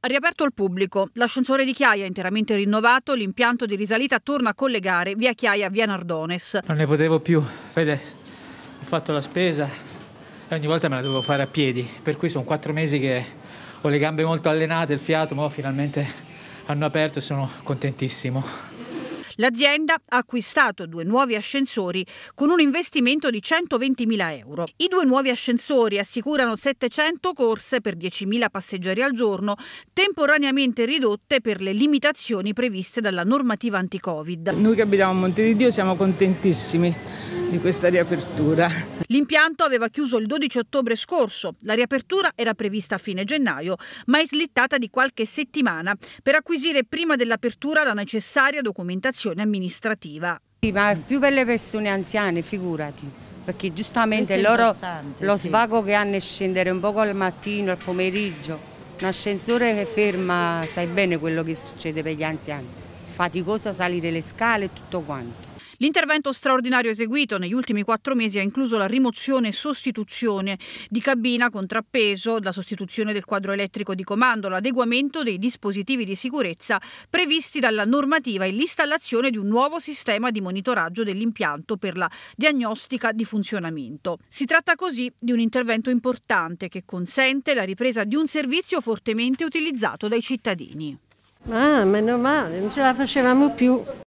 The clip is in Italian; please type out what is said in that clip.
Riaperto al pubblico, l'ascensore di Chiaia interamente rinnovato, l'impianto di risalita torna a collegare via Chiaia via Nardones. Non ne potevo più, vede, ho fatto la spesa e ogni volta me la dovevo fare a piedi, per cui sono quattro mesi che ho le gambe molto allenate, il fiato, ma finalmente hanno aperto e sono contentissimo. L'azienda ha acquistato due nuovi ascensori con un investimento di 120.000 euro. I due nuovi ascensori assicurano 700 corse per 10.000 passeggeri al giorno, temporaneamente ridotte per le limitazioni previste dalla normativa anti-Covid. Noi che abitiamo a Monte di Dio siamo contentissimi di questa riapertura. L'impianto aveva chiuso il 12 ottobre scorso, la riapertura era prevista a fine gennaio, ma è slittata di qualche settimana per acquisire prima dell'apertura la necessaria documentazione amministrativa. Sì, ma più per le persone anziane, figurati perché giustamente loro lo svago che hanno è scendere un po' al mattino, al pomeriggio. Un ascensore che ferma, sai bene quello che succede per gli anziani. Faticoso salire le scale e tutto quanto. L'intervento straordinario eseguito negli ultimi quattro mesi ha incluso la rimozione e sostituzione di cabina, contrappeso, la sostituzione del quadro elettrico di comando, l'adeguamento dei dispositivi di sicurezza previsti dalla normativa e l'installazione di un nuovo sistema di monitoraggio dell'impianto per la diagnostica di funzionamento. Si tratta così di un intervento importante che consente la ripresa di un servizio fortemente utilizzato dai cittadini. Ah, meno male, non ce la facevamo più.